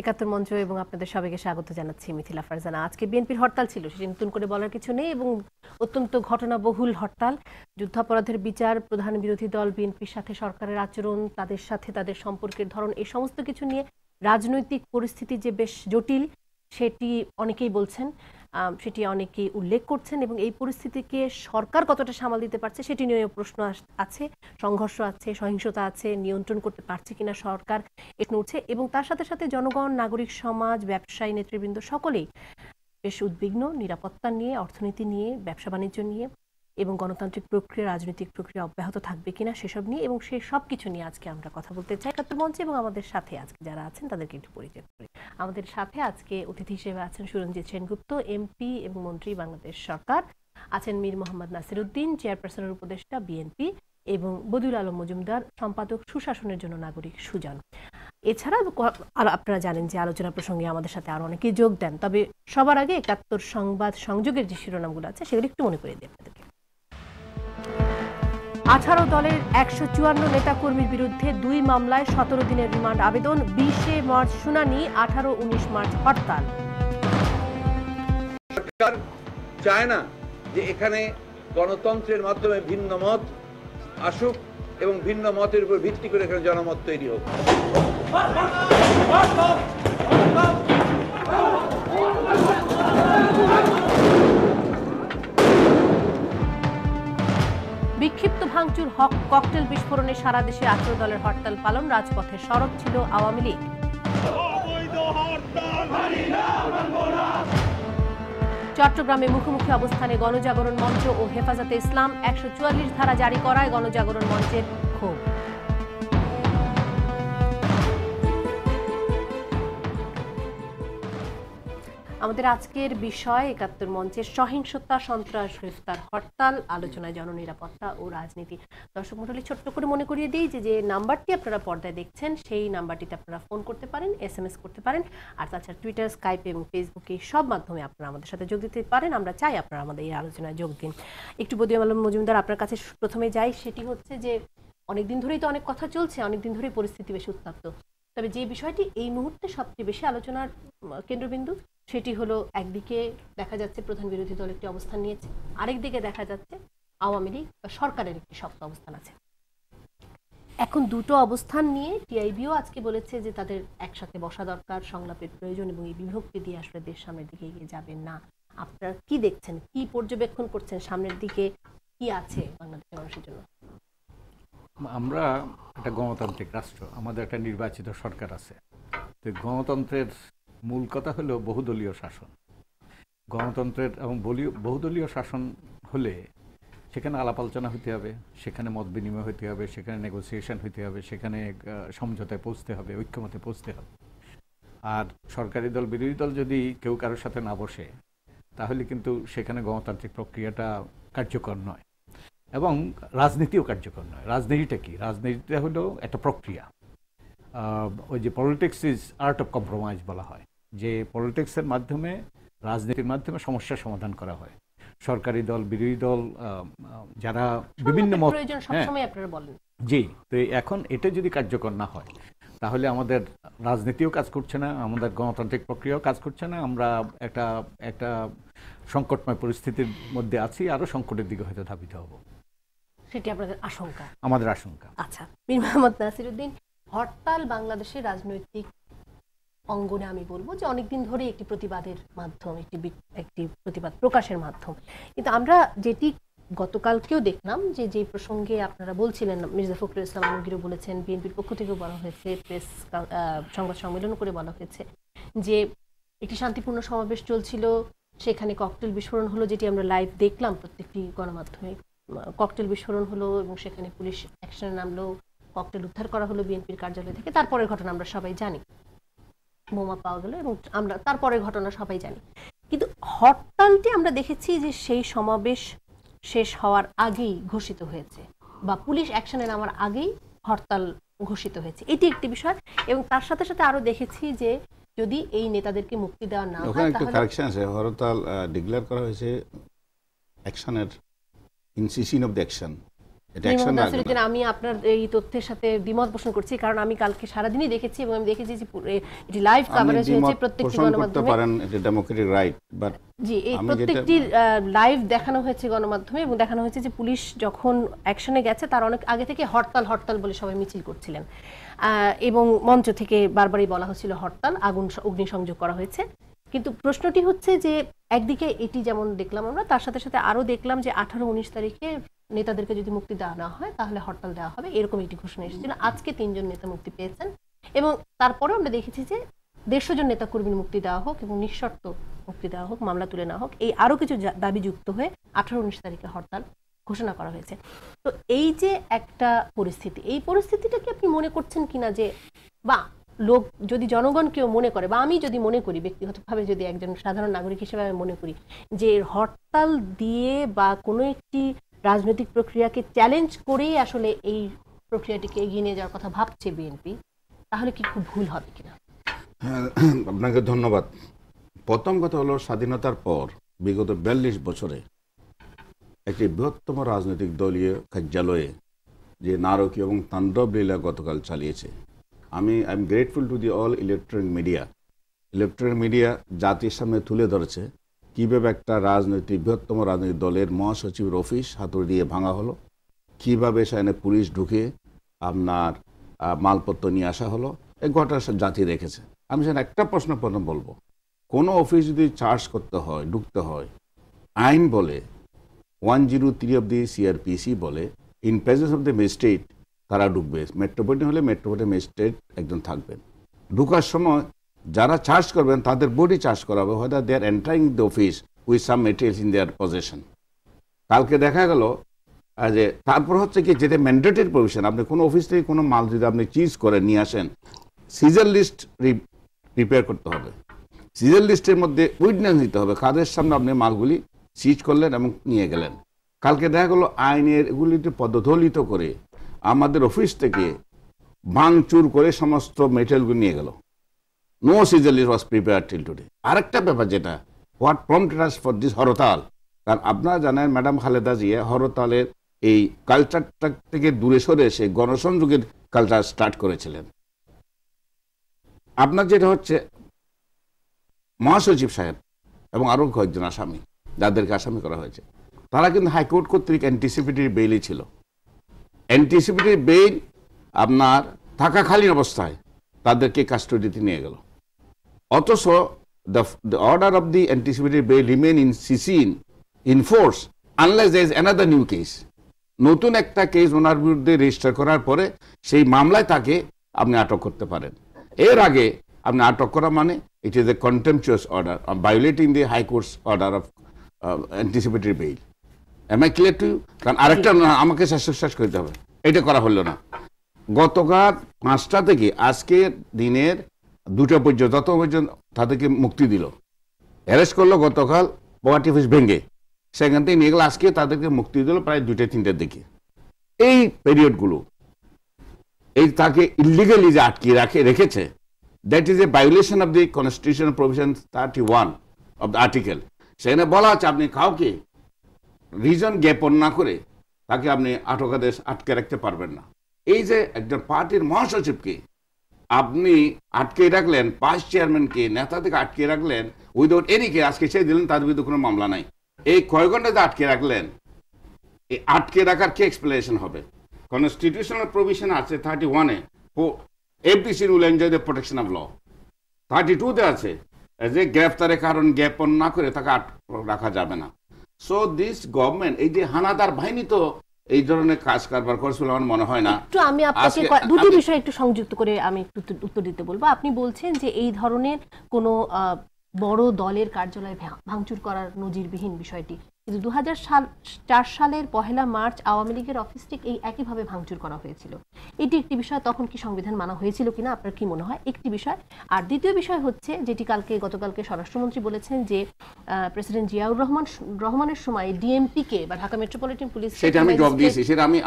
একাত্তর মঞ্চ এবং আপনাদের সবাইকে স্বাগত জানাচ্ছি মিথিলা ফারজানা আজকে বিএনপির হরতাল ছিল সেটি নতুন করে বলার কিছু নেই এবং অত্যন্ত ঘটনাবহুল হরতাল যুদ্ধাপরাধের বিচার প্রধান বিরোধী দল বিএনপির সাথে সরকারের আচরণ তাদের সাথে তাদের সম্পর্কের ধরন এই সমস্ত কিছু নিয়ে রাজনৈতিক পরিস্থিতি যে বেশ জটিল সেটি অনেকেই বলছেন সেটি অনেকেই উল্লেখ করছেন এবং এই পরিস্থিতিকে সরকার কতটা সামাল দিতে পারছে সেটি নিয়ে প্রশ্ন আছে সংঘর্ষ আছে সহিংসতা আছে নিয়ন্ত্রণ করতে পারছে কিনা সরকার এ উঠছে এবং তার সাথে সাথে জনগণ নাগরিক সমাজ ব্যবসায়ী নেতৃবৃন্দ সকলেই বেশ উদ্বিগ্ন নিরাপত্তা নিয়ে অর্থনীতি নিয়ে ব্যবসা বাণিজ্য নিয়ে এবং গণতান্ত্রিক প্রক্রিয়া রাজনৈতিক প্রক্রিয়া অব্যাহত থাকবে কিনা সেসব নিয়ে এবং সেই সব কিছু নিয়ে আজকে আমরা কথা বলতে চাই একাত্তর মঞ্চে এবং আমাদের সাথে আজকে যারা আছেন তাদেরকে একটু পরিচয় করি আমাদের সাথে আজকে অতিথি হিসেবে আছেন সুরঞ্জিত সেনগুপ্ত এমপি এবং মন্ত্রী বাংলাদেশ সরকার আছেন মীর মোহাম্মদ নাসিরুদ্দিন চেয়ারপারসনের উপদেষ্টা বিএনপি এবং বদুল আলম মজুমদার সম্পাদক সুশাসনের জন্য নাগরিক সুজন এছাড়া আপনারা জানেন যে আলোচনা প্রসঙ্গে আমাদের সাথে আরো অনেকে যোগ দেন তবে সবার আগে একাত্তর সংবাদ সংযোগের যে শিরোনামগুলো আছে সেগুলো একটু মনে করে দিই আপনাদেরকে আঠারো দলের একশো চুয়ান্ন নেতাকর্মীর বিরুদ্ধে দুই মামলায় সতেরো দিনের রিমান্ড আবেদন বিশে মার্চ শুনানি আঠারো উনিশ মার্চ হরতাল সরকার চায় না যে এখানে গণতন্ত্রের মাধ্যমে ভিন্ন মত আসুক এবং ভিন্ন মতের উপর ভিত্তি করে এখানে জনমত তৈরি হোক বিক্ষিপ্ত ভাঙচুর হক ককটেল বিস্ফোরণে সারা দেশে আঠারো দলের হরতাল পালন রাজপথে সড়ক ছিল আওয়ামী লীগ চট্টগ্রামে মুখোমুখি অবস্থানে গণজাগরণ মঞ্চ ও হেফাজতে ইসলাম একশো ধারা জারি করায় গণজাগরণ মঞ্চের ক্ষোভ আমাদের আজকের বিষয় একাত্তর মঞ্চের সহিংসতা সন্ত্রাস গ্রেফতার হরতাল আলোচনায় জননিরাপত্তা ও রাজনীতি দর্শক মন্ডলী ছোট্ট করে মনে করিয়ে দিই যে যে নাম্বারটি আপনারা পর্দায় দেখছেন সেই নাম্বারটিতে আপনারা ফোন করতে পারেন এস এম এস করতে পারেন আর তাছাড়া টুইটার স্কাইপ এবং ফেসবুকে সব মাধ্যমে আপনারা আমাদের সাথে যোগ দিতে পারেন আমরা চাই আপনারা আমাদের এই আলোচনায় যোগ দিন একটু বদি আলম মজুমদার আপনার কাছে প্রথমে যাই সেটি হচ্ছে যে অনেকদিন ধরেই তো অনেক কথা চলছে অনেকদিন ধরেই পরিস্থিতি বেশ উত্তাপ্ত তবে যে বিষয়টি এই মুহূর্তে সবচেয়ে বেশি আলোচনার কেন্দ্রবিন্দু সেটি হলো একদিকে দেখা যাচ্ছে প্রধান বিরোধী দল একটি অবস্থান নিয়েছে আরেকদিকে দেখা যাচ্ছে আওয়ামী লীগ বা সরকারের একটি শক্ত অবস্থান আছে এখন দুটো অবস্থান নিয়ে টিআইবিও আজকে বলেছে যে তাদের একসাথে বসা দরকার সংলাপের প্রয়োজন এবং এই বিভক্তি দিয়ে আসলে দেশ সামনের দিকে এগিয়ে যাবেন না আপনারা কি দেখছেন কি পর্যবেক্ষণ করছেন সামনের দিকে কি আছে বাংলাদেশের মানুষের জন্য আমরা একটা গণতান্ত্রিক রাষ্ট্র আমাদের একটা নির্বাচিত সরকার আছে তো গণতন্ত্রের মূল কথা হলো বহুদলীয় শাসন গণতন্ত্রের এবং বহুদলীয় শাসন হলে সেখানে আলাপ আলোচনা হইতে হবে সেখানে মত বিনিময় হইতে হবে সেখানে নেগোসিয়েশন হইতে হবে সেখানে সমঝোতায় পৌঁছতে হবে ঐক্যমতে পৌঁছতে হবে আর সরকারি দল বিরোধী দল যদি কেউ কারোর সাথে না বসে তাহলে কিন্তু সেখানে গণতান্ত্রিক প্রক্রিয়াটা কার্যকর নয় এবং রাজনীতিও কার্যকর নয় রাজনীতিটা কি রাজনীতিটা হলো একটা প্রক্রিয়া ওই যে politics is art of compromise বলা হয় যে পলিটিক্সের মাধ্যমে রাজনীতির মাধ্যমে সমস্যার সমাধান করা হয় সরকারি দল বিরোধী দল যারা বিভিন্ন মত হ্যাঁ। জি তো এখন এটা যদি কার্যকর না হয় তাহলে আমাদের রাজনীতিও কাজ করছে না আমাদের গণতান্ত্রিক প্রক্রিয়াও কাজ করছে না আমরা একটা একটা সংকটময় পরিস্থিতির মধ্যে আছি আরো সংকটের দিকে হয়তো ধাবিত হব সেটি আপনাদের আশঙ্কা আমাদের আশঙ্কা আচ্ছা মীর মোহাম্মদ নাসিরুদ্দিন হরতাল বাংলাদেশের রাজনৈতিক অঙ্গনে আমি বলবো যে অনেকদিন ধরে একটি প্রতিবাদের মাধ্যম একটি একটি প্রতিবাদ প্রকাশের মাধ্যম কিন্তু আমরা যেটি গতকালকেও দেখলাম যে যে প্রসঙ্গে আপনারা বলছিলেন মির্জা ফখরুল ইসলাম আলমগীরও বলেছেন বিএনপির পক্ষ থেকেও বলা হয়েছে প্রেস সংবাদ সম্মেলন করে বলা হয়েছে যে একটি শান্তিপূর্ণ সমাবেশ চলছিল সেখানে ককটেল বিস্ফোরণ হলো যেটি আমরা লাইভ দেখলাম প্রত্যেকটি গণমাধ্যমে ককটেল বিস্ফোরণ হলো এবং সেখানে পুলিশ অ্যাকশনে নামলো ককটেল উদ্ধার করা হলো বিএনপির কার্যালয় থেকে তারপরের ঘটনা আমরা সবাই জানি বোমা পাওয়া গেল এবং আমরা তারপরে ঘটনা সবাই জানি কিন্তু হরতালটি আমরা দেখেছি যে সেই সমাবেশ শেষ হওয়ার আগেই ঘোষিত হয়েছে বা পুলিশ অ্যাকশনে নামার আগেই হরতাল ঘোষিত হয়েছে এটি একটি বিষয় এবং তার সাথে সাথে আরো দেখেছি যে যদি এই নেতাদেরকে মুক্তি দেওয়া না হয় একটা হরতাল ডিক্লেয়ার করা হয়েছে অ্যাকশনের ইনসিশন অফ দ্য অ্যাকশন আমি আপনার এই তথ্যের সাথে দ্বিমত পোষণ করছি কারণ আমি কালকে সারাদিনই দেখেছি এবং আমি দেখেছি যে এটি লাইভ কভারেজ হয়েছে প্রত্যেকটি গণমাধ্যমে পারেন এটা ডেমোক্রেটিক রাইট বাট জি এই প্রত্যেকটি লাইভ দেখানো হয়েছে গণমাধ্যমে এবং দেখানো হয়েছে যে পুলিশ যখন অ্যাকশনে গেছে তার অনেক আগে থেকে হরতাল হরতাল বলে সবাই মিছিল করছিলেন এবং মঞ্চ থেকে বারবারই বলা হচ্ছিল হরতাল আগুন অগ্নিসংযোগ করা হয়েছে কিন্তু প্রশ্নটি হচ্ছে যে একদিকে এটি যেমন দেখলাম আমরা তার সাথে সাথে আরও দেখলাম যে আঠারো উনিশ তারিখে নেতাদেরকে যদি মুক্তি দেওয়া না হয় তাহলে হরতাল দেওয়া হবে এরকম একটি ঘোষণা এসেছিল আজকে তিনজন নেতা মুক্তি পেয়েছেন এবং তারপরেও আমরা দেখেছি যে দেড়শো জন নেতা কর্মীর মুক্তি দেওয়া হোক এবং নিঃশর্ত মুক্তি দেওয়া হোক মামলা তুলে নেওয়া হোক এই আরও কিছু দাবি যুক্ত হয়ে আঠারো উনিশ তারিখে হরতাল ঘোষণা করা হয়েছে তো এই যে একটা পরিস্থিতি এই পরিস্থিতিটা কি আপনি মনে করছেন কিনা যে বা লোক যদি জনগণ কেউ মনে করে বা আমি যদি মনে করি ব্যক্তিগতভাবে যদি একজন সাধারণ নাগরিক হিসেবে আমি মনে করি যে হরতাল দিয়ে বা কোনো একটি রাজনৈতিক প্রক্রিয়াকে চ্যালেঞ্জ করেই আসলে এই প্রক্রিয়াটিকে এগিয়ে নিয়ে যাওয়ার কথা ভাবছে বিএনপি তাহলে কি খুব ভুল হবে কিনা হ্যাঁ, আপনাকে ধন্যবাদ প্রথম কথা হলো স্বাধীনতার পর বিগত বিয়াল্লিশ বছরে একটি বৃহত্তম রাজনৈতিক দলীয় কার্যালয়ে যে নারকীয় এবং তাণ্ডব লীলা গতকাল চালিয়েছে আমি I am grateful to the all electronic media electronic media জাতির সামনে তুলে ধরেছে কীভাবে একটা রাজনৈতিক বৃহত্তম রাজনৈতিক দলের মহাসচিবের অফিস হাতুড়ি দিয়ে ভাঙা হলো কীভাবে সেখানে পুলিশ ঢুকে আপনার মালপত্র নিয়ে আসা হলো এই ঘটনা জাতি রেখেছে আমি সেখানে একটা প্রশ্ন প্রথম বলবো কোনো অফিস যদি চার্জ করতে হয় ঢুকতে হয় আইন বলে one zero three of the CrPC বলে in presence of the magistrate তারা ঢুকবে মেট্রোপলিটন হলে মেট্রোপলিটন ম্যাজিস্ট্রেট একজন থাকবেন ঢুকার সময় যারা চার্জ করবেন তাদের বডি চার্জ করা হবে হয়তো they are entering the office with some materials in their possession কালকে দেখা গেল যে তারপর হচ্ছে কি যেটা ম্যান্ডেটেড প্রভিশন আপনি কোনো অফিস থেকে কোনো মাল যদি আপনি চিজ করে নিয়ে আসেন সিজার লিস্ট প্রিপেয়ার করতে হবে সিজার লিস্টের মধ্যে উইটনেস নিতে হবে কাদের সামনে আপনি মালগুলি সিজ করলেন এবং নিয়ে গেলেন কালকে দেখা গেলো আইনের এগুলিতে পদধলিত করে আমাদের অফিস থেকে ভাঙচুর করে সমস্ত মেটেরিয়ালগুলি নিয়ে গেল no seizure list was prepare till today আরেকটা ব্যাপার যেটা what from us for this hartal কারণ আপনারা জানেন ম্যাডাম খালেদা জিয়া হরতালের এই কালচারটা থেকে দূরে সরে এসে গণসংযোগের কালচার স্টার্ট করেছিলেন আপনার যেটা হচ্ছে মহাসচিব সাহেব এবং আরও কয়েকজন আসামি যাদেরকে আসামি করা হয়েছে তারা কিন্তু হাইকোর্ট কর্তৃক অ্যান্টিসিপেটরি বেইলই ছিল অ্যান্টিসিপেটরি বেইল আপনার খালি অবস্থায় তাদেরকে কাস্টডিতে নিয়ে গেল অথচ the, the order of the anticipatory bail remain in CC in, in force unless there is another new case. নতুন একটা কেস ওনার বিরুদ্ধে রেজিস্টার করার পরে সেই মামলায় তাকে আপনি আটক করতে পারেন এর আগে আপনি আটক করা মানে it is a contemptuous order violating the high court's order of anticipatory bail am I clear to কারণ আরেকটা আমাকে শ্বাসোচ্ছ্বাস করতে হবে এটা করা হলো না গতকাল পাঁচটা থেকে আজকের দিনের দুটো পর্যন্ত তত পর্যন্ত তাদেরকে মুক্তি দিল অ্যারেস্ট করলো গতকাল পোয়াটি অফিস ভেঙে সেখান থেকে নিয়ে গেল আজকে তাদেরকে মুক্তি দিল প্রায় দুটো তিনটের দিকে এই পিরিয়ডগুলো এই তাকে ইলিগালি যে আটকিয়ে রাখে রেখেছে that is a violation of the constitution provision thirty one of the article সেখানে বলা আছে আপনি কাউকে রিজন জ্ঞাপন না করে তাকে আপনি আটকাদেশ আটকে রাখতে পারবেন না এই যে একজন পার্টির মহাসচিবকে আপনি আটকে রাখলেন পাঁচ চেয়ারম্যানকে নেতা থেকে আটকে রাখলেন উইদাউট এনি কে আজকে ছেড়ে দিলেন তার বিরুদ্ধে কোনো মামলা নাই এই কয় ঘন্টা যে আটকে রাখলেন এই আটকে রাখার কি এক্সপ্লেনেশন হবে কনস্টিটিউশনাল প্রভিশন আছে থার্টি ওয়ানে এফডিসি rule enjoy the protection of law thirty টুতে আছে যে গ্রেফতারের কারণ জ্ঞাপন না করে তাকে আটক রাখা যাবে না সো দিস গভর্নমেন্ট এই যে হানাদার বাহিনী তো এই ধরনের কাজ কারবার করেছিল আমার মনে হয় না একটু আমি আপনাকে দুটো বিষয় একটু সংযুক্ত করে আমি একটু উত্তর দিতে বলবো আপনি বলছেন যে এই ধরনের কোনো বড় দলের কার্যালয় ভাঙচুর করার নজিরবিহীন বিষয়টি কিন্তু দু চার সালের পহেলা মার্চ আওয়ামী লীগের অফিস ঠিক এই একইভাবে ভাঙচুর করা হয়েছিল এটি একটি বিষয় তখন কি সংবিধান মানা হয়েছিল কিনা আপনার কি মনে হয় একটি বিষয় আর দ্বিতীয় বিষয় হচ্ছে যেটি কালকে গতকালকে স্বরাষ্ট্রমন্ত্রী বলেছেন যে প্রেসিডেন্ট জিয়াউর রহমান রহমানের সময় ডিএমপি কে বা ঢাকা মেট্রোপলিটন পুলিশ সেটা আমি দিয়েছি সেটা আমি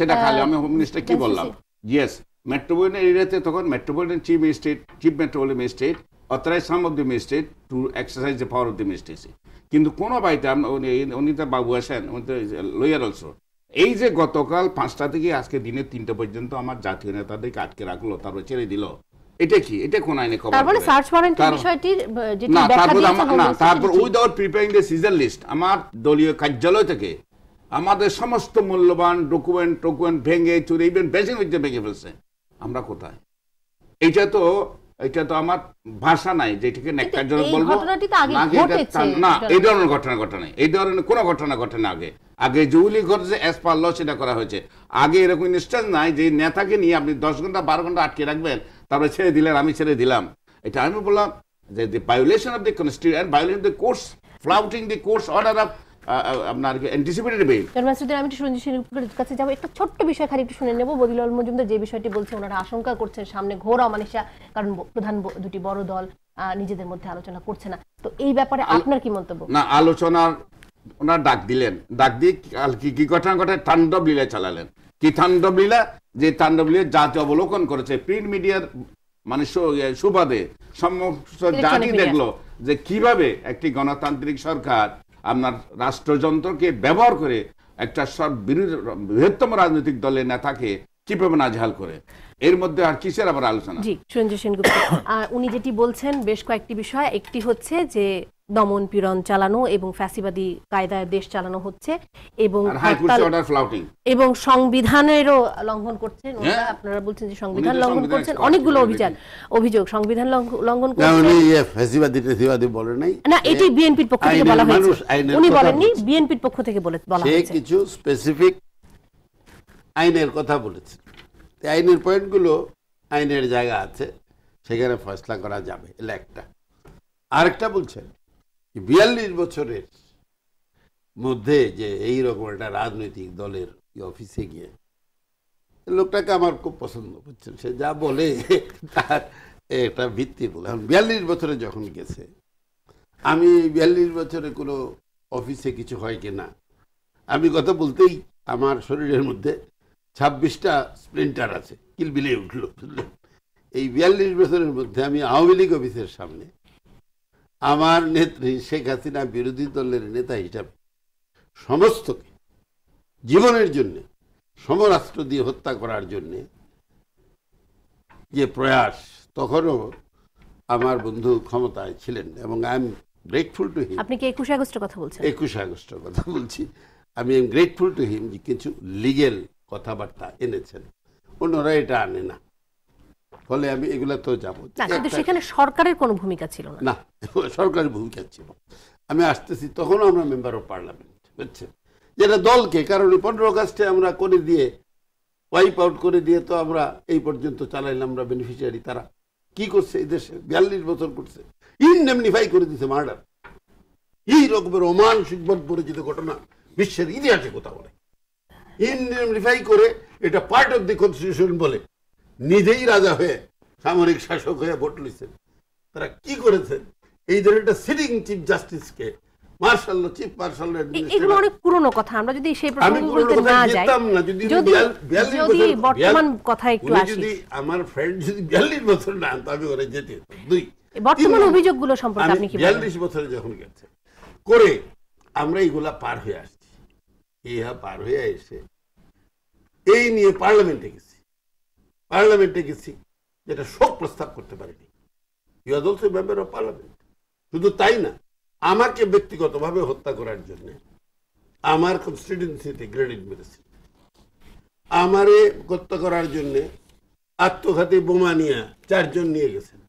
সেটা খালি আমি হোম মিনিস্টার কি বললাম ইয়েস মেট্রোপলিটন এরিয়াতে তখন metropolitan chief magistrate chief metropolitan magistrate authorise some of the magistrate to exercise the power of the magistracy কিন্তু কোনো বাড়িতে উনি তো বাবু আসেন উনি তো লয়ার অলসো এই যে গতকাল পাঁচটা থেকে আজকে দিনে তিনটা পর্যন্ত আমার জাতীয় নেতাদেরকে আটকে রাখলো তারপর ছেড়ে দিল এটা কি এটা কোন আইনে প্রিপেয়ারিং দ্য সিজন লিস্ট আমার দলীয় কার্যালয় থেকে আমাদের সমস্ত মূল্যবান ডকুমেন্ট টকুমেন্ট ভেঙে চুরি ইভেন বেশি হইতে ভেঙে ফেলছে আমরা কোথায় এটা তো এটা তো আমার ভাষা নাই যেটিকে ন্যাক্কারজনক বলবো না এই ধরনের ঘটনা ঘটে নাই এই ধরনের কোনো ঘটনা ঘটে না আগে আগে জৌলি ঘটছে এস অ্যাজ পার ল সেটা করা হয়েছে আগে এরকম ইনস্ট্যান্স নাই যে নেতাকে নিয়ে আপনি দশ ঘন্টা বারো ঘন্টা আটকে রাখবেন তারপরে ছেড়ে দিলেন আমি ছেড়ে দিলাম এটা আমি বললাম যে the violation of the constitution violation the courts flouting the court's order of আপনার অ্যান্টিসিপেটেড বেল জনাব আমি একটু সঞ্জীব কাছে যাবো একটা ছোট্ট বিষয় খালি একটু শুনে নেব বদিলাল মজুমদার যে বিষয়টি বলছে ওনারা আশঙ্কা করছেন সামনে ঘোর অমানিসা কারণ প্রধান দুটি বড় দল নিজেদের মধ্যে আলোচনা করছে না তো এই ব্যাপারে আপনার কি মন্তব্য না আলোচনার ওনার ডাক দিলেন ডাক দিয়ে কি কি ঘটনা ঘটে তাণ্ডব লীলা চালালেন কি তাণ্ডব লীলা যে তাণ্ডব লীলা জাতি অবলোকন করেছে প্রিন্ট মিডিয়ার মানে সুবাদে সমস্ত জাতি দেখলো যে কিভাবে একটি গণতান্ত্রিক সরকার আপনার রাষ্ট্রযন্ত্রকে ব্যবহার করে একটা সব বৃহত্তম রাজনৈতিক দলের নেতাকে কিভাবে আজহাল করে এর মধ্যে আর কিসের আবার আলোচনা জি সুরেন্দ্র সেনগুপ্ত উনি যেটি বলছেন বেশ কয়েকটি বিষয় একটি হচ্ছে যে দমন পীড়ন চালানো এবং ফ্যাসিবাদী কায়দায় দেশ চালানো হচ্ছে এবং এবং সংবিধানেরও লঙ্ঘন করছেন হ্যাঁ? আপনারা বলছেন যে সংবিধান লঙ্ঘন করছেন অনেকগুলো অভিযান অভিযোগ সংবিধান লঙ্ঘন করছেন ইয়ে না এটি বিএনপির পক্ষ থেকে বলা হয়েছে উনি বলেননি বিএনপির পক্ষ থেকে বলে বলা হয়েছে কিছু স্পেসিফিক আইনের কথা বলেছে আইনের পয়েন্টগুলো আইনের জায়গা আছে সেখানে ফয়সলা করা যাবে এটা একটা আরেকটা বলছেন বিয়াল্লিশ বছরের মধ্যে যে এই রকম একটা রাজনৈতিক দলের অফিসে গিয়ে লোকটাকে আমার খুব পছন্দ বুঝছেন সে যা বলে তার একটা ভিত্তি বলে এখন বিয়াল্লিশ বছরে যখন গেছে আমি বিয়াল্লিশ বছরে কোনো অফিসে কিছু হয় কি না আমি কথা বলতেই আমার শরীরের মধ্যে ছাব্বিশটা স্প্লিন্টার আছে কিলবিলে উঠলো এই বিয়াল্লিশ বছরের মধ্যে আমি আওয়ামী লীগ অফিসের সামনে আমার নেত্রী শেখ হাসিনা বিরোধী দলের নেতা হিসাবে সমস্তকে জীবনের জন্যে সমরাষ্ট্র দিয়ে হত্যা করার জন্যে যে প্রয়াস তখনও আমার বন্ধু ক্ষমতায় ছিলেন এবং I am grateful to him আপনি কি একুশে আগস্টের কথা বলছেন একুশে আগস্টের কথা বলছি আমি এম গ্রেটফুল টু হিম যে কিছু লিগেল কথাবার্তা এনেছেন অন্যরা এটা আনে না ফলে আমি এগুলা তো যাবো কিন্তু সেখানে সরকারের কোনো ভূমিকা ছিল না সরকারের ভূমিকা ছিল আমি আসতেছি তখন আমরা মেম্বার অফ পার্লামেন্ট বুঝছেন যেটা দলকে কারণ পনেরো আগস্টে আমরা করে দিয়ে ওয়াইপ আউট করে দিয়ে তো আমরা এই পর্যন্ত চালাইলাম আমরা বেনিফিশিয়ারি তারা কি করছে এই দেশে বিয়াল্লিশ বছর করছে ইনডেমনিফাই করে দিছে মার্ডার এই রকমের অমান সুকবল পরিচিত ঘটনা বিশ্বের ইতিহাসে কোথাও নেই ইনডেমনিফাই করে এটা পার্ট অফ দি কনস্টিটিউশন বলে নিজেই রাজা হয়ে সামরিক শাসক হয়ে ভোট নিছেন তারা কি করেছেন এই ধরনের একটা সিটিং চিফ জাস্টিসকে মার্শাল চিফ মার্শাল এগুলো অনেক পুরনো কথা আমরা যদি সেই প্রসঙ্গে বলতে না যাই যদি যদি বর্তমান কথা একটু আসি যদি আমার ফ্রেন্ড যদি 42 বছর না আমি ওরে যেতে দুই বর্তমান অভিযোগগুলো সম্পর্কে আপনি কি বলেন 42 বছরে যখন গেছে করে আমরা এইগুলা পার হয়ে আসছি ইহা পার হয়ে এসে এই নিয়ে পার্লামেন্টে গেছি পার্লামেন্টে গেছি যেটা শোক প্রস্তাব করতে পারিনি you are also member of parliament শুধু তাই না আমাকে ব্যক্তিগতভাবে হত্যা করার জন্য আমার কনস্টিটুয়েন্সিতে গ্রেনেড মেরেছে আমারে হত্যা করার জন্যে আত্মঘাতী বোমা নিয়ে চারজন নিয়ে গেছেন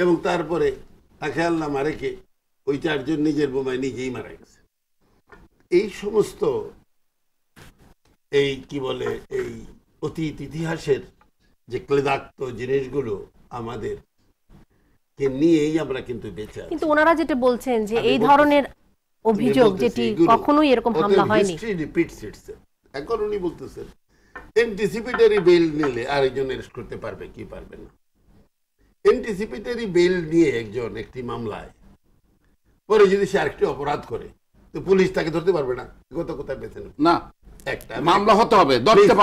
এবং তারপরে তাকে আল্লাহ মারেকে ওই চারজন নিজের বোমায় নিজেই মারা গেছে এই সমস্ত এই কি বলে এই অতীত ইতিহাসের যে ক্লেদাক্ত জিনিসগুলো আমাদের কে নিয়েই আমরা কিন্তু বেঁচে কিন্তু ওনারা যেটা বলছেন যে এই ধরনের অভিযোগ যেটি কখনোই এরকম হামলা হয়নি রিপিটস ইটসেলফ এখন উনি বলতেছেন এন্টিসিপেটরি বেল নিলে আরেকজন অ্যারেস্ট করতে পারবে কি পারবে না এন্টিসিপেটরি বেল নিয়ে একজন একটি মামলায় পরে যদি সে আরেকটি অপরাধ করে তো পুলিশ তাকে ধরতে পারবে না গত কোথায় বেঁচে না আমি মনে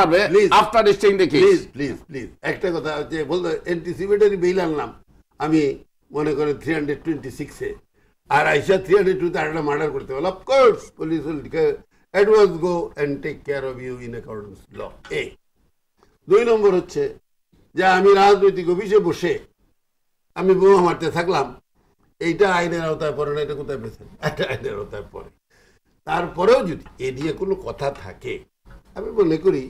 থ্রি হান্ড্রেড টোয়েন্টি সিক্সে আর আইসা থ্রি হান্ড্রেড মার্ডার করতে পারল of course police advance go and take care of you in law a দুই নম্বর হচ্ছে যে আমি রাজনৈতিক অফিসে বসে আমি বোমা মারতে থাকলাম এইটা আইনের আওতায় পড়ে না এটা কোথায় পেয়েছেন একটা আইনের আওতায় পড়ে তারপরেও যদি এ নিয়ে কোনো কথা থাকে আমি মনে করি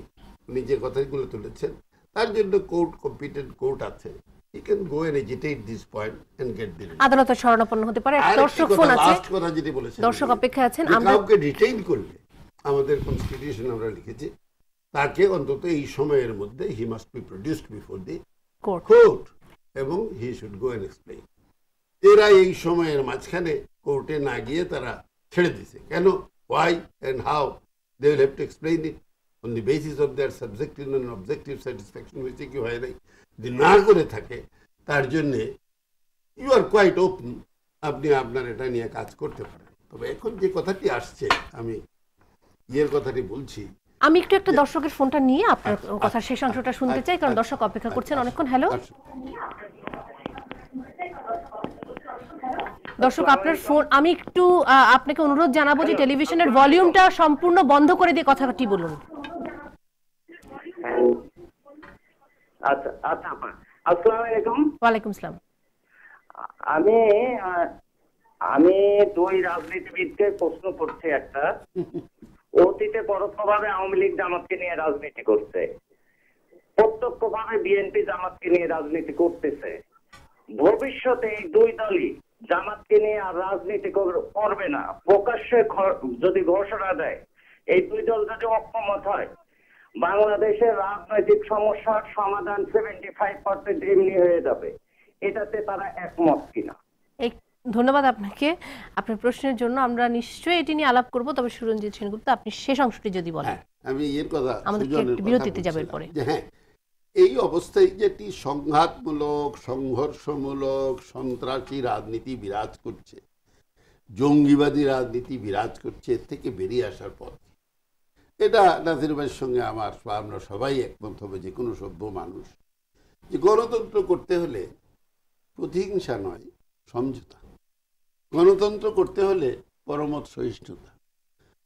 উনি যে কথাগুলো তুলেছেন তার জন্য কোর্ট কম্পিটেন্ট কোর্ট আছে আমাদের আমরা লিখেছি তাকে অন্তত এই সময়ের মধ্যে he must before the court এবং হি শুড এরা এই সময়ের মাঝখানে কোর্টে না গিয়ে তারা ছেড়ে দিছে কেন why and how they will have to explain it on the basis of their subjective and objective satisfaction হয়েছে কি হয় নাই যদি না করে থাকে তার জন্যে ইউ আর কোয়াইট ওপেন আপনি আপনার এটা নিয়ে কাজ করতে পারেন তবে এখন যে কথাটি আসছে আমি ইয়ের কথাটি বলছি আমি একটু একটা দর্শকের ফোনটা নিয়ে আপনার কথা শেষ অংশটা শুনতে চাই কারণ আচ্ছা। দর্শক অপেক্ষা করছেন আচ্ছা। অনেকক্ষণ হ্যালো দর্শক আপনার ফোন আমি একটু আপনাকে অনুরোধ জানাবো যে টেলিভিশনের ভলিউমটা সম্পূর্ণ বন্ধ করে দিয়ে কথাটি বলুন আচ্ছা আচ্ছা, আচ্ছা। আমি আমি দুই রাজনীতিবিদকে প্রশ্ন করছি একটা অতীতে পরোক্ষভাবে আওয়ামী লীগ জামাতকে নিয়ে রাজনীতি করছে প্রত্যক্ষভাবে বিএনপি জামাতকে নিয়ে রাজনীতি করতেছে ভবিষ্যতে এই দুই দলই জামাতকে নিয়ে আর রাজনীতি করবে না প্রকাশ্যে যদি ঘোষণা দেয় এই দুই দল যদি অক্ষমত হয় বাংলাদেশের রাজনৈতিক সমস্যার সমাধান সেভেন্টি ফাইভ পার্সেন্ট এমনি হয়ে যাবে এটাতে তারা একমত কিনা ধন্যবাদ আপনাকে আপনার প্রশ্নের জন্য আমরা নিশ্চয়ই এটি নিয়ে আলাপ করব তবে সুরঞ্জিত সেনগুপ্ত আপনি শেষ অংশটি যদি বলেন হ্যাঁ, আমি এর কথা আমাদের বিরতিতে যাবেন পরে হ্যাঁ এই অবস্থায় যেটি সংঘাতমূলক সংঘর্ষমূলক সন্ত্রাসী রাজনীতি বিরাজ করছে জঙ্গিবাদী রাজনীতি বিরাজ করছে এর থেকে বেরিয়ে আসার পথ এটা নাজির ভাইয়ের সঙ্গে আমার আমরা সবাই একমত হবে যে কোনো সভ্য মানুষ যে গণতন্ত্র করতে হলে প্রতিহিংসা নয় সমঝোতা গণতন্ত্র করতে হলে পরমত সহিষ্ণুতা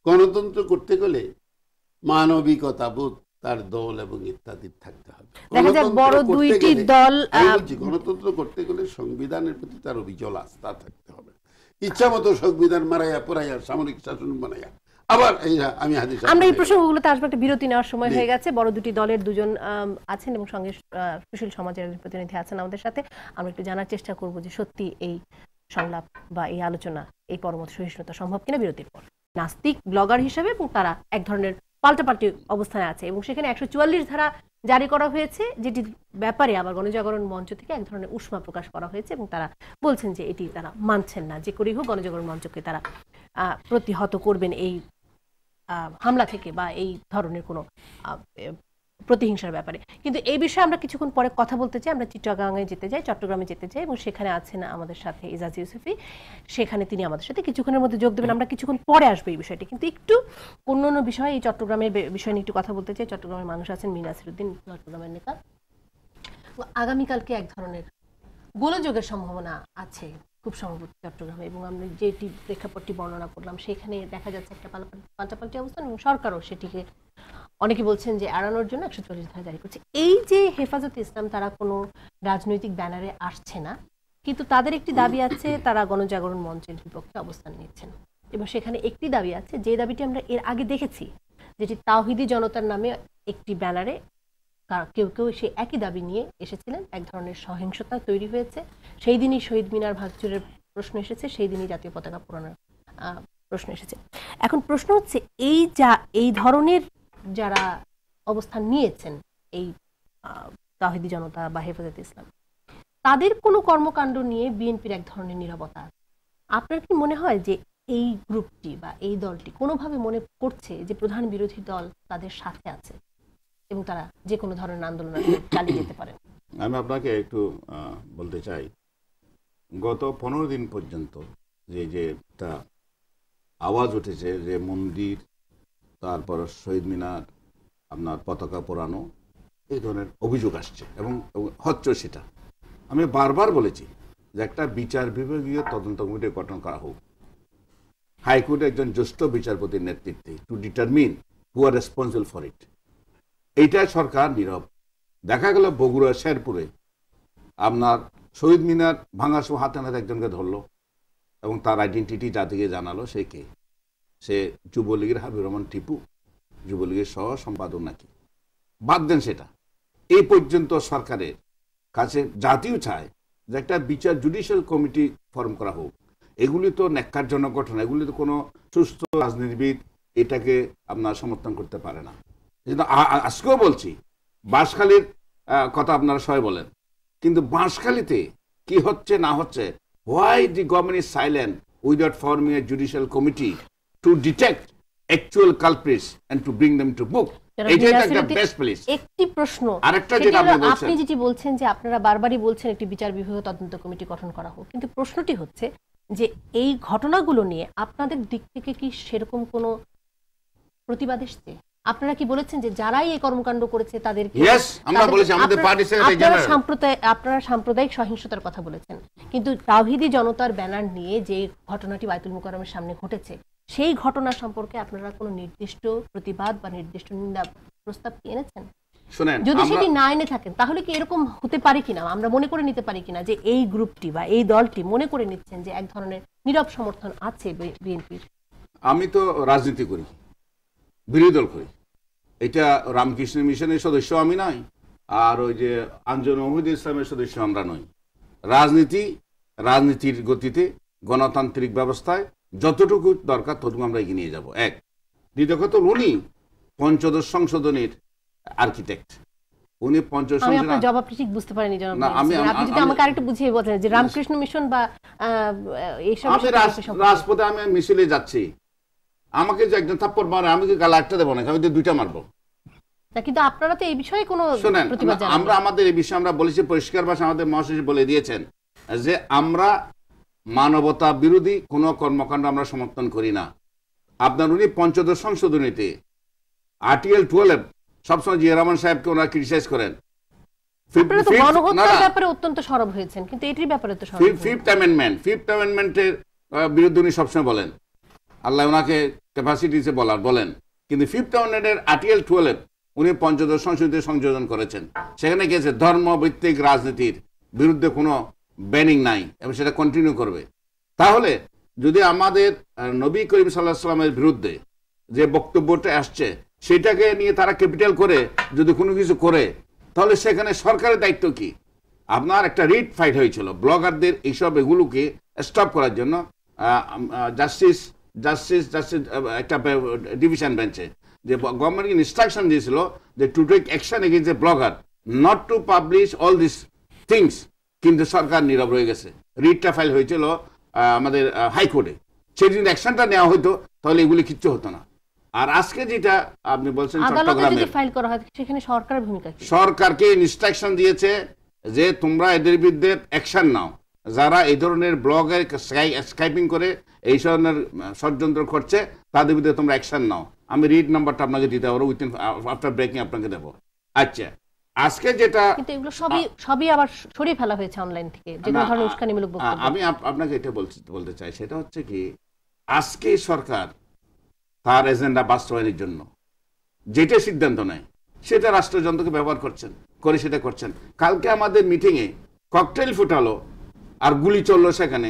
গণতন্ত্র করতে গেলে মানবিকতা বোধ তার দল এবং ইত্যাদি থাকতে হবে দেখা যায় বড় দুইটি দল গণতন্ত্র করতে গেলে সংবিধানের প্রতি তার অভিজল আস্থা থাকতে হবে ইচ্ছা মতো সংবিধান মারাইয়া পড়াইয়া সামরিক শাসন বানাইয়া আবার আমি হাদিস আমরা এই প্রসঙ্গগুলোতে আসবো একটা বিরতি নেওয়ার সময় হয়ে গেছে বড় দুটি দলের দুজন আছেন এবং সঙ্গে সুশীল সমাজের প্রতিনিধি আছেন আমাদের সাথে আমরা একটু জানার চেষ্টা করব যে সত্যি এই সংলাপ বা এই আলোচনা এই পরমত সহিষ্ণুতা সম্ভব কিনা বিরতির পর নাস্তিক ব্লগার হিসেবে এবং তারা এক ধরনের পাল্টাপাল্টি অবস্থানে আছে এবং সেখানে একশো ধারা জারি করা হয়েছে যেটির ব্যাপারে আবার গণজাগরণ মঞ্চ থেকে এক ধরনের উষ্মা প্রকাশ করা হয়েছে এবং তারা বলছেন যে এটি তারা মানছেন না যে করেই হোক গণজাগরণ মঞ্চকে তারা প্রতিহত করবেন এই হামলা থেকে বা এই ধরনের কোনো প্রতিহিংসার ব্যাপারে কিন্তু এই বিষয়ে আমরা কিছুক্ষণ পরে কথা বলতে চাই আমরা চিটাগাঙে যেতে যাই চট্টগ্রামে যেতে চাই এবং সেখানে আছেন আমাদের সাথে ইজাজ ইউসুফি সেখানে তিনি আমাদের সাথে কিছুক্ষণের মধ্যে যোগ দেবেন আমরা কিছুক্ষণ পরে আসবো এই বিষয়টি কিন্তু একটু অন্য অন্য বিষয়ে এই চট্টগ্রামের বিষয় নিয়ে একটু কথা বলতে চাই চট্টগ্রামের মানুষ আছেন মিনাসিরুদ্দিন চট্টগ্রামের নেতা আগামীকালকে এক ধরনের গোলযোগের সম্ভাবনা আছে খুব সম্ভবত চট্টগ্রামে এবং আমি যেটি প্রেক্ষাপটটি বর্ণনা করলাম সেখানে দেখা যাচ্ছে একটা পাল্টাপাল্টি অবস্থান এবং সরকারও সেটিকে অনেকে বলছেন যে এড়ানোর জন্য একশো চল্লিশ ধারা জারি করছে এই যে হেফাজত ইসলাম তারা কোনো রাজনৈতিক ব্যানারে আসছে না কিন্তু তাদের একটি দাবি আছে তারা গণজাগরণ মঞ্চের বিপক্ষে অবস্থান নিচ্ছেন এবং সেখানে একটি দাবি আছে যে দাবিটি আমরা এর আগে দেখেছি যেটি তাওহিদি জনতার নামে একটি ব্যানারে কেউ কেউ সে একই দাবি নিয়ে এসেছিলেন এক ধরনের সহিংসতা তৈরি হয়েছে সেই দিনই শহীদ মিনার ভাগচুরের প্রশ্ন এসেছে সেই দিনই জাতীয় পতাকা পুরানোর প্রশ্ন এসেছে এখন প্রশ্ন হচ্ছে এই যা এই ধরনের যারা অবস্থান নিয়েছেন এই তাহিদি জনতা বা হেফাজত ইসলাম তাদের কোনো কর্মকাণ্ড নিয়ে বিএনপির এক ধরনের নিরবতা আপনার কি মনে হয় যে এই গ্রুপটি বা এই দলটি কোনোভাবে মনে করছে যে প্রধান বিরোধী দল তাদের সাথে আছে এবং তারা যে কোনো ধরনের আন্দোলন চালিয়ে যেতে পারেন আমি আপনাকে একটু বলতে চাই গত পনেরো দিন পর্যন্ত যে যে একটা আওয়াজ উঠেছে যে মন্দির তারপর শহীদ মিনার আপনার পতাকা পোড়ানো এই ধরনের অভিযোগ আসছে এবং হচ্ছে সেটা আমি বারবার বলেছি যে একটা বিচার বিভাগীয় তদন্ত কমিটি গঠন করা হোক হাইকোর্টে একজন জ্যেষ্ঠ বিচারপতির নেতৃত্বে to determine who are responsible for it এইটা সরকার নীরব দেখা গেল বগুড়া শেরপুরে আপনার শহীদ মিনার ভাঙাসু হাতে হাতে নাতে একজনকে ধরলো এবং তার আইডেন্টিটি জাতিকে জানালো সে কে সে যুবলীগের হাবিব রহমান টিপু যুবলীগের সহ সম্পাদক নাকি বাদ দেন সেটা এই পর্যন্ত সরকারের কাছে জাতিও চায় যে একটা বিচার জুডিশিয়াল কমিটি ফর্ম করা হোক এগুলি তো ন্যাক্কারজনক ঘটনা এগুলি তো কোনো সুস্থ রাজনীতিবিদ এটাকে আপনার সমর্থন করতে পারে না কিন্তু আজকেও বলছি বাঁশখালীর কথা আপনারা সবাই বলেন কিন্তু বাঁশখালীতে কি হচ্ছে না হচ্ছে why the government is silent without forming a judicial committee to detect actual culprits and to bring them to book একটি প্রশ্ন আপনি যেটি বলছেন যে আপনারা বারবারই বলছেন একটি বিচার বিভাগীয় তদন্ত কমিটি গঠন করা হোক কিন্তু প্রশ্নটি হচ্ছে যে এই ঘটনাগুলো নিয়ে আপনাদের দিক থেকে কি সেরকম কোন প্রতিবাদ এসছে আপনারা কি বলেছেন যে যারাই এই কর্মকাণ্ড করেছে তাদের আপনারা সাম্প্রদায়িক সহিংসতার কথা বলেছেন কিন্তু তাহিদি জনতার ব্যানার নিয়ে যে ঘটনাটি বায়তুল মুকারমের সামনে ঘটেছে সেই ঘটনা সম্পর্কে আপনারা কোনো নির্দিষ্ট প্রতিবাদ বা নির্দিষ্ট নিন্দা প্রস্তাব কি এনেছেন যদি সেটি না এনে থাকেন তাহলে কি এরকম হতে পারে কিনা আমরা মনে করে নিতে পারি কিনা যে এই গ্রুপটি বা এই দলটি মনে করে নিচ্ছেন যে এক ধরনের নীরব সমর্থন আছে বিএনপির আমি তো রাজনীতি করি বিরোধী দল করি এটা রামকৃষ্ণ মিশনের সদস্য আমি নাই আর ওই যে আঞ্জন মহিদ ইসলামের সদস্য আমরা নই রাজনীতি রাজনীতির গতিতে গণতান্ত্রিক ব্যবস্থায় যতটুকু দরকার ততটুকু আমরা এগিয়ে নিয়ে যাব এক দ্বিতীয় কথা উনি পঞ্চদশ সংশোধনের আর্কিটেক্ট উনি পঞ্চদশ সংশোধন জবাবটা ঠিক বুঝতে পারিনি জনাব আপনি যদি আমাকে আরেকটু বুঝিয়ে বলেন যে রামকৃষ্ণ মিশন বা এই সব আমি রাজপথে আমি মিছিলে যাচ্ছি আমাকে যে একজন থাপ্পড় মারে আমি কি গালা একটা দেবো না আমি দুইটা মারবো কিন্তু আপনারা তো এই বিষয়ে কোনো আমরা আমাদের এই বিষয়ে আমরা বলেছি পরিষ্কার ভাষা আমাদের মহাসচিব বলে দিয়েছেন যে আমরা মানবতা বিরোধী কোন কর্মকাণ্ড আমরা সমর্থন করি না আপনার উনি পঞ্চদশ সংশোধনীতে আর্টিকেল টুয়েলভ সবসময় জিয়া রহমান সাহেবকে ওনারা ক্রিটিসাইজ করেন বিরুদ্ধে উনি সবসময় বলেন আল্লাহ ওনাকে ক্যাপাসিটিসে বলেন কিন্তু টুয়েলভ উনি পঞ্চদশ সংযোজন করেছেন সেখানে গিয়েছে ধর্মভিত্তিক রাজনীতির বিরুদ্ধে কোনো ব্যানিং নাই এবং সেটা কন্টিনিউ করবে তাহলে যদি আমাদের নবী করিম সাল্লাহ সাল্লামের বিরুদ্ধে যে বক্তব্যটা আসছে সেটাকে নিয়ে তারা ক্যাপিটাল করে যদি কোনো কিছু করে তাহলে সেখানে সরকারের দায়িত্ব কি আপনার একটা রিট ফাইট হয়েছিল ব্লগারদের এইসব এগুলোকে স্টপ করার জন্য জাস্টিস জাস্টিস জাস্টিস একটা ডিভিশন বেঞ্চে যে গভর্নমেন্ট ইনস্ট্রাকশন দিয়েছিল যে to take action against a blogger not to publish all this things কিন্তু সরকার নীরব রয়ে গেছে রিটটা ফাইল হয়েছিল আমাদের হাইকোর্টে সেই যদি অ্যাকশনটা নেওয়া হতো তাহলে এগুলি কিচ্ছু হতো না আর আজকে যেটা আপনি বলছেন চট্টগ্রামে ফাইল করা হয় সেখানে সরকারের ভূমিকা সরকারকে ইনস্ট্রাকশন দিয়েছে যে তোমরা এদের বিরুদ্ধে অ্যাকশন নাও যারা এই ধরনের ব্লগে স্কাইপিং করে এই ধরনের ষড়যন্ত্র করছে তাদের বিরুদ্ধে তোমরা অ্যাকশন নাও আমি রিড নাম্বারটা আপনাকে দিতে পারবো উইথিন আফটার ব্রেকিং আপনাকে দেবো আচ্ছা আজকে যেটা কিন্তু এগুলো সবই সবই আবার সরিয়ে ফেলা হয়েছে অনলাইন থেকে যে কোনো ধরনের উস্কানিমূলক বক্তব্য আমি আপনাকে এটা বলতে বলতে চাই সেটা হচ্ছে কি আজকে সরকার তার এজেন্ডা বাস্তবায়নের জন্য যেটা সিদ্ধান্ত নেয় সেটা রাষ্ট্রযন্ত্রকে ব্যবহার করছেন করে সেটা করছেন কালকে আমাদের মিটিংয়ে ককটেল ফুটালো আর গুলি চললো সেখানে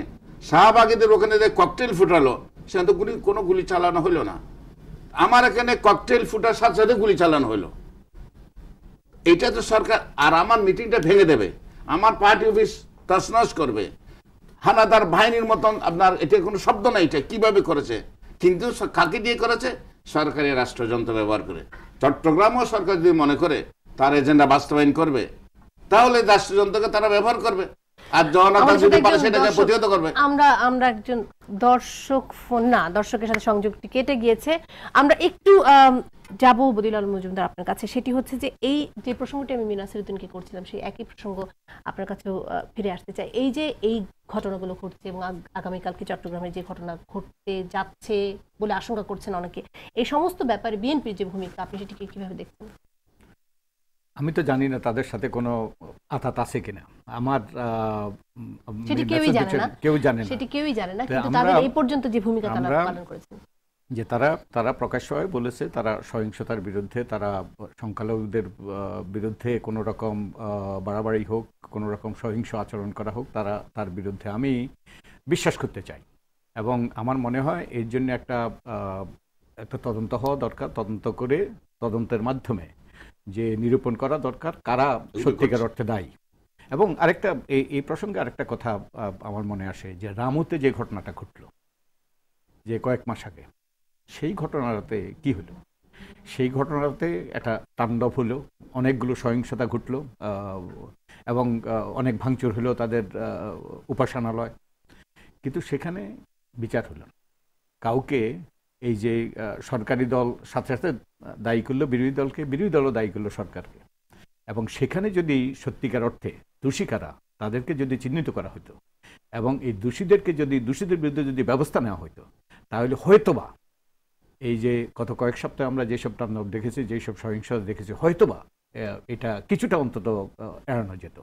শাহবাগিদের ওখানে যে ককটেল ফুটালো সেখানে তো গুলি কোনো গুলি চালানো হইলো না আমার এখানে ককটেল ফুটার সাথে সাথে গুলি চালানো হলো এটা তো সরকার আর আমার মিটিংটা ভেঙে দেবে আমার পার্টি অফিস তাসনাস করবে হানাদার বাহিনীর মতন আপনার এটা কোনো শব্দ নাই এটা কিভাবে করেছে কিন্তু কাকে দিয়ে করেছে সরকারি রাষ্ট্রযন্ত্র ব্যবহার করে চট্টগ্রামও সরকার যদি মনে করে তার এজেন্ডা বাস্তবায়ন করবে তাহলে রাষ্ট্রযন্ত্রকে তারা ব্যবহার করবে আর জনতা যদি পারে সেটাকে প্রতিহত করবে আমরা আমরা একজন দর্শক ফোন না দর্শকের সাথে সংযোগটি কেটে গিয়েছে আমরা একটু যাব বদিলাল মজুমদার আপনার কাছে সেটি হচ্ছে যে এই যে প্রসঙ্গটি আমি উদ্দিনকে করছিলাম সেই একই প্রসঙ্গ আপনার কাছেও ফিরে আসতে চাই এই যে এই ঘটনাগুলো ঘটছে এবং আগামীকালকে চট্টগ্রামে যে ঘটনা ঘটতে যাচ্ছে বলে আশঙ্কা করছেন অনেকে এই সমস্ত ব্যাপারে বিএনপির যে ভূমিকা আপনি সেটিকে কীভাবে দেখছেন আমি তো জানি না তাদের সাথে কোনো আতাত আছে কিনা আমার সেটি কেউই জানে না সেটি কেউই জানে না কিন্তু তাদের এই পর্যন্ত যে ভূমিকা তারা পালন করেছে যে তারা তারা প্রকাশ্যভাবে বলেছে তারা সহিংসতার বিরুদ্ধে তারা সংখ্যালঘুদের বিরুদ্ধে কোনো রকম বাড়াবাড়ি হোক কোনো রকম সহিংস আচরণ করা হোক তারা তার বিরুদ্ধে আমি বিশ্বাস করতে চাই এবং আমার মনে হয় এর জন্য একটা একটা তদন্ত হওয়া দরকার তদন্ত করে তদন্তের মাধ্যমে যে নিরূপণ করা দরকার কারা সত্যিকার অর্থে দায়ী এবং আরেকটা এই এই প্রসঙ্গে আরেকটা কথা আমার মনে আসে যে রামুতে যে ঘটনাটা ঘটল যে কয়েক মাস আগে সেই ঘটনাটাতে কি হলো সেই ঘটনাতে একটা তাণ্ডব হলো অনেকগুলো সহিংসতা ঘটল এবং অনেক ভাঙচুর হলো তাদের উপাসনালয় কিন্তু সেখানে বিচার হলো কাউকে এই যে সরকারি দল সাথে সাথে দায়ী করলো বিরোধী দলকে বিরোধী দলও দায়ী করলো সরকারকে এবং সেখানে যদি সত্যিকার অর্থে দোষী কারা তাদেরকে যদি চিহ্নিত করা হতো এবং এই দোষীদেরকে যদি দোষীদের বিরুদ্ধে যদি ব্যবস্থা নেওয়া হতো তাহলে হয়তোবা এই যে গত কয়েক সপ্তাহে আমরা যেসব তাণ্ডব দেখেছি যেসব সহিংসতা দেখেছি হয়তোবা এটা কিছুটা অন্তত এড়ানো যেত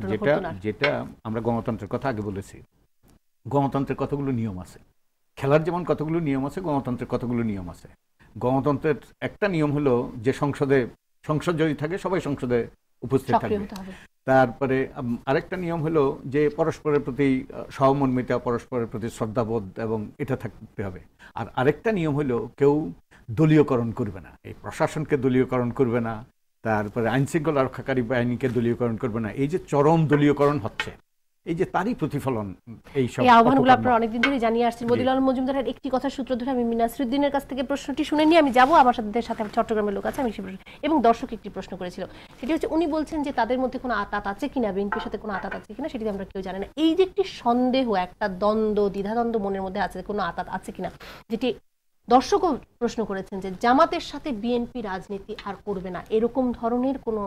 যেটা যেটা আমরা গণতন্ত্রের কথা আগে বলেছি গণতন্ত্রের কতগুলো নিয়ম আছে খেলার যেমন কতগুলো নিয়ম আছে গণতন্ত্রের কতগুলো নিয়ম আছে গণতন্ত্রের একটা নিয়ম হলো যে সংসদে সংসদ যদি থাকে সবাই সংসদে উপস্থিত থাকবে তারপরে আরেকটা নিয়ম হলো যে পরস্পরের প্রতি সহমর্মিতা পরস্পরের প্রতি শ্রদ্ধাবোধ এবং এটা থাকতে হবে আর আরেকটা নিয়ম হলো কেউ দলীয়করণ করবে না এই প্রশাসনকে দলীয়করণ করবে না তারপরে আইনশৃঙ্খলা রক্ষাকারী বাহিনীকে দলীয়করণ করবে না এই যে চরম দলীয়করণ হচ্ছে এই যে তারই প্রতিফলন এই সব আহ্বানগুলো আপনারা অনেকদিন ধরে জানিয়ে আসছেন বদিলাল মজুমদারের একটি কথা সূত্র ধরে আমি মিনাসরুদ্দিনের কাছ থেকে প্রশ্নটি শুনে নিয়ে আমি যাব আমার সাথে সাথে চট্টগ্রামের লোক আছে আমি সে এবং দর্শক একটি প্রশ্ন করেছিল সেটি হচ্ছে উনি বলছেন যে তাদের মধ্যে কোনো আতাত আছে কিনা বিএনপির সাথে কোনো আতাত আছে কিনা সেটি আমরা কেউ জানি না এই যে একটি সন্দেহ একটা দ্বন্দ্ব দ্বিধাদ্বন্দ্ব মনের মধ্যে আছে কোনো আতাত আছে কিনা যেটি দর্শকও প্রশ্ন করেছেন যে জামাতের সাথে বিএনপি রাজনীতি আর করবে না এরকম ধরনের কোনো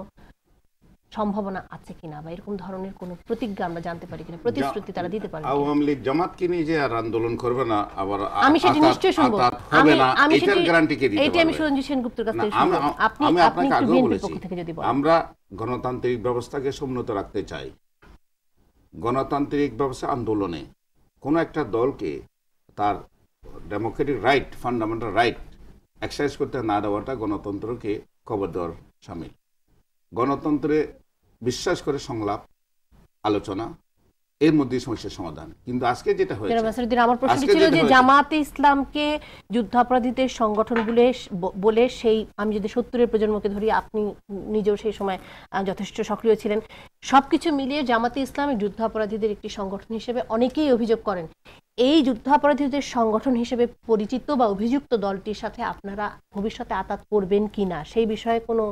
সম্ভাবনা আছে কিনা বা এরকম ধরনের কোনো প্রতিজ্ঞা আমরা জানতে পারি কিনা প্রতিশ্রুতি তারা দিতে পারে আওয়ামী লীগ কি নিয়ে যে আর আন্দোলন করবে না আবার আমি সেটি নিশ্চয় শুনবো আমি আমি সেটি গ্যারান্টি কে দিতে এটা আমি সেন সেনগুপ্তের কাছ থেকে শুনবো আপনি আমি আপনাকে আগে বলেছি আমরা গণতান্ত্রিক ব্যবস্থাকে সমুন্নত রাখতে চাই গণতান্ত্রিক ব্যবস্থা আন্দোলনে কোনো একটা দলকে তার democratic right fundamental right exercise করতে না দেওয়াটা গণতন্ত্রকে খবর দেওয়ার সামিল গণতন্ত্রে বিশ্বাস করে সংলাপ আলোচনা এর মধ্যে সমস্যার সমাধান কিন্তু আজকে যেটা হয়েছে আমার প্রশ্ন ছিল যে জামাতে ইসলামকে যুদ্ধাপরাধীদের সংগঠন বলে বলে সেই আমি যদি সত্তরের প্রজন্মকে ধরি আপনি নিজেও সেই সময় যথেষ্ট সক্রিয় ছিলেন সবকিছু মিলিয়ে জামাতে ইসলাম যুদ্ধাপরাধীদের একটি সংগঠন হিসেবে অনেকেই অভিযোগ করেন এই যুদ্ধাপরাধীদের সংগঠন হিসেবে পরিচিত বা অভিযুক্ত দলটির সাথে আপনারা ভবিষ্যতে আতাত করবেন কিনা সেই বিষয়ে কোনো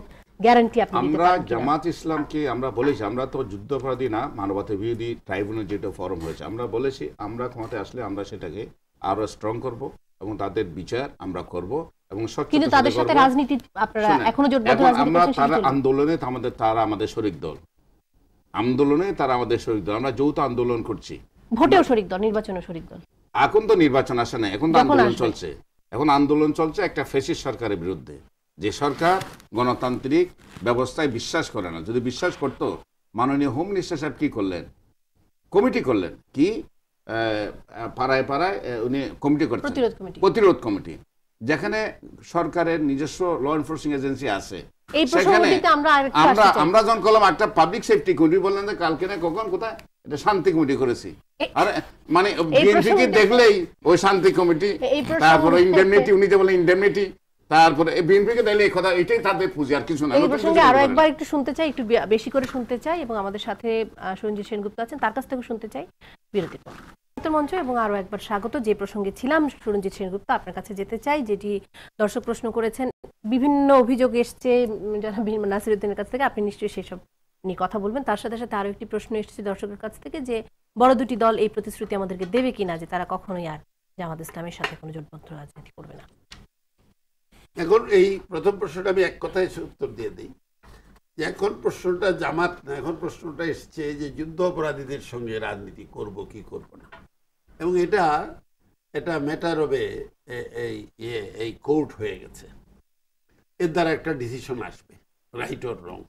গ্যারান্টি আপনি আমরা জামাত ইসলামকে আমরা বলেছি আমরা তো যুদ্ধপরাধী না মানবতা বিরোধী ট্রাইব্যুনাল যেটা ফরম হয়েছে আমরা বলেছি আমরা ক্ষমতায় আসলে আমরা সেটাকে আরো স্ট্রং করব এবং তাদের বিচার আমরা করব এবং কিন্তু তাদের সাথে রাজনীতি আপনারা এখনো জোটবদ্ধ আমরা তারা আন্দোলনে আমাদের তারা আমাদের শরীক দল আন্দোলনে তারা আমাদের শরীক দল আমরা যৌথ আন্দোলন করছি ভোটেও শরীক দল নির্বাচনেও শরীক দল এখন তো নির্বাচন আসে না এখন তো আন্দোলন চলছে এখন আন্দোলন চলছে একটা ফেসিস সরকারের বিরুদ্ধে যে সরকার গণতান্ত্রিক ব্যবস্থায় বিশ্বাস করে না যদি বিশ্বাস করত মাননীয় হোম মিনিস্টার সাহেব কী করলেন কমিটি করলেন কি পাড়ায় পাড়ায় উনি কমিটি করছেন প্রতিরোধ কমিটি যেখানে সরকারের নিজস্ব ল এনফোর্সিং এজেন্সি আছে আমরা আমরা যখন করলাম একটা পাবলিক সেফটি কমিটি বললেন যে কালকে না কখন কোথায় এটা শান্তি কমিটি করেছি আর মানে বিএনপি দেখলেই ওই শান্তি কমিটি তারপর ইন্টারনেটি উনি যে বলেন ইন্টারনেটি তারপরে বিএনপিকে তাইলে এই কথা এটাই তাদের পুঁজি আর কিছু না এই প্রসঙ্গে আরো একবার একটু শুনতে চাই একটু বেশি করে শুনতে চাই এবং আমাদের সাথে সঞ্জিত সেনগুপ্ত আছেন তার কাছ থেকে শুনতে চাই বিরতির পর মঞ্চ এবং আরো একবার স্বাগত যে প্রসঙ্গে ছিলাম সুরঞ্জিত সেনগুপ্ত আপনার কাছে যেতে চাই যেটি দর্শক প্রশ্ন করেছেন বিভিন্ন অভিযোগ এসছে যারা নাসির উদ্দিনের কাছ থেকে আপনি নিশ্চয়ই সেসব নিয়ে কথা বলবেন তার সাথে সাথে আরো একটি প্রশ্ন এসেছে দর্শকের কাছ থেকে যে বড় দুটি দল এই প্রতিশ্রুতি আমাদেরকে দেবে কিনা যে তারা কখনোই আর জামাত ইসলামের সাথে কোনো জোটবদ্ধ রাজনীতি করবে না এখন এই প্রথম প্রশ্নটা আমি এক কথায় উত্তর দিয়ে দিই যে এখন প্রশ্নটা জামাত না এখন প্রশ্নটা এসছে যে যুদ্ধ অপরাধীদের সঙ্গে রাজনীতি করব কি করব না এবং এটা এটা ম্যাটার হবে এই এই কোর্ট হয়ে গেছে এর দ্বারা একটা ডিসিশন আসবে রাইট অর রং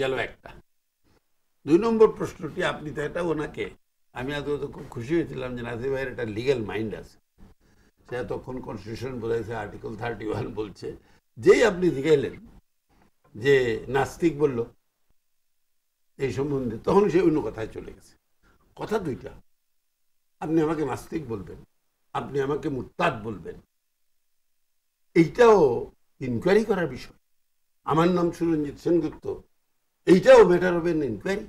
গেল একটা দুই নম্বর প্রশ্নটি আপনি তো এটা ওনাকে আমি আদৌ খুব খুশি হয়েছিলাম যে নাজির ভাইয়ের একটা লিগাল মাইন্ড আছে তখন কনস্টিটিউশন বোঝাইছে আর্টিকেল থার্টি ওয়ান বলছে যেই আপনি গেলেন যে নাস্তিক বলল এই সম্বন্ধে তখন সে অন্য কথায় চলে গেছে কথা দুইটা আপনি আমাকে নাস্তিক বলবেন আপনি আমাকে মুরতাদ বলবেন এইটাও ইনকোয়ারি করার বিষয় আমার নাম সুরঞ্জিত সেনগুপ্ত এইটাও matter of an inquiry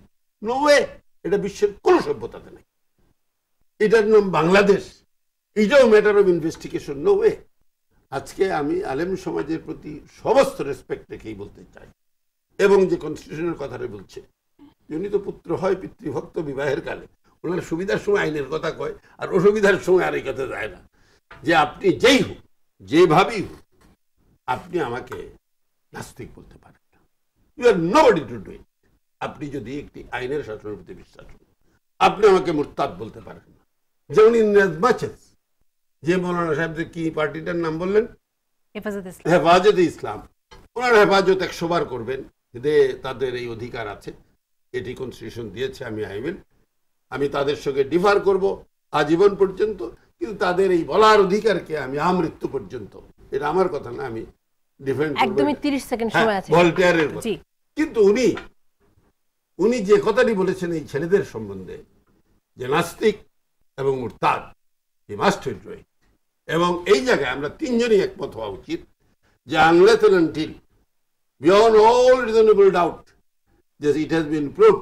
no way এটা বিশ্বের কোনো সভ্যতাতে নেই এটার নাম বাংলাদেশ ইজও matter of investigation no way আজকে আমি আলেম সমাজের প্রতি সমস্ত রেসপেক্ট রেখেই বলতে চাই এবং যে কনস্টিটিউশনের কথাটা বলছে উনি তো পুত্র হয় পিতৃভক্ত বিবাহের কালে ওনার সুবিধার সময় আইনের কথা কয় আর অসুবিধার সময় আর এই কথা যায় না যে আপনি যেই হোক যেভাবেই হোক আপনি আমাকে নাস্তিক বলতে পারেন না you are nobody to do it আপনি যদি একটি আইনের শাসনের প্রতি বিশ্বাস হন আপনি আমাকে মোরতাদ বলতে পারেন না যেমন ইন যে মৌলানা সাহেব যে কি পার্টিটার নাম বললেন হেফাজত ইসলাম ওনারা হেফাজত একশো বার করবেন যে তাদের এই অধিকার আছে এটি কনস্টিটিউশন দিয়েছে আমি আইবেন আমি তাদের সঙ্গে ডিফার করব আজীবন পর্যন্ত কিন্তু তাদের এই বলার অধিকারকে আমি আমৃত্যু পর্যন্ত এটা আমার কথা না আমি ডিফেন্ড একদমই 30 সেকেন্ড হ্যাঁ, সময় আছে ভলটিয়ারের কিন্তু উনি উনি যে কথাটি বলেছেন এই ছেলেদের সম্বন্ধে যে নাস্তিক এবং মুরতাদ হি মাস্ট এনজয় এবং এই জায়গায় আমরা তিনজনই একমত হওয়া উচিত যে unless until beyond all reasonable doubt যে ইট হ্যাজ বিন প্রুভ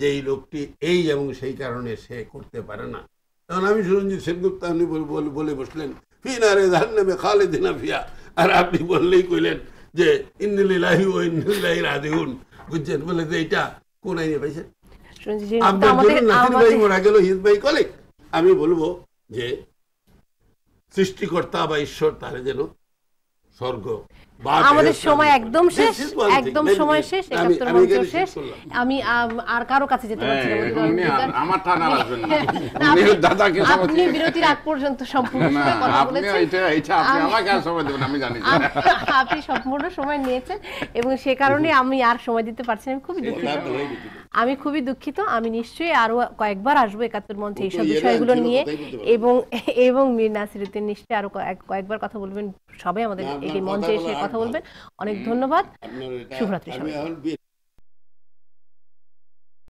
যে এই লোকটি এই এবং সেই কারণে সে করতে পারে না তখন আমি সুরঞ্জিত সেনগুপ্ত আপনি বলে বসলেন ফিনারে জাহান্নামে খালেদিনা ফিয়া আর আপনি বললেই কইলেন যে ইন্দিল্লাহি ও ইন্দিল্লাহি রাজিউন বুঝছেন বলে যে এটা কোন আইনে পাইছেন আপনার জন্য নাসির ভাই মারা গেল হিজ ভাই কলিক আমি বলবো যে সৃষ্টিকর্তা বা ঈশ্বর তাহলে যেন স্বর্গ আমাদের সময় একদম শেষ একদম সময় শেষ একাত্তর মঞ্চ শেষ আমি আর কারো কাছে যেতে পারছি হ্যাঁ, আপনি বিরতির আগ পর্যন্ত সম্পূর্ণ কথা বলেছেন আপনি সম্পূর্ণ সময় নিয়েছেন এবং সে কারণে আমি আর সময় দিতে পারছি আমি খুবই দুঃখিত আমি খুবই দুঃখিত আমি নিশ্চয়ই আরো কয়েকবার আসবো একাত্তর মঞ্চে এইসব বিষয়গুলো নিয়ে এবং এবং মীর উদ্দিন নিশ্চয়ই আরো কয়েকবার কথা বলবেন সবাই আমাদের এই মঞ্চে এসে কথা বলবেন অনেক ধন্যবাদ শুভরাত্রি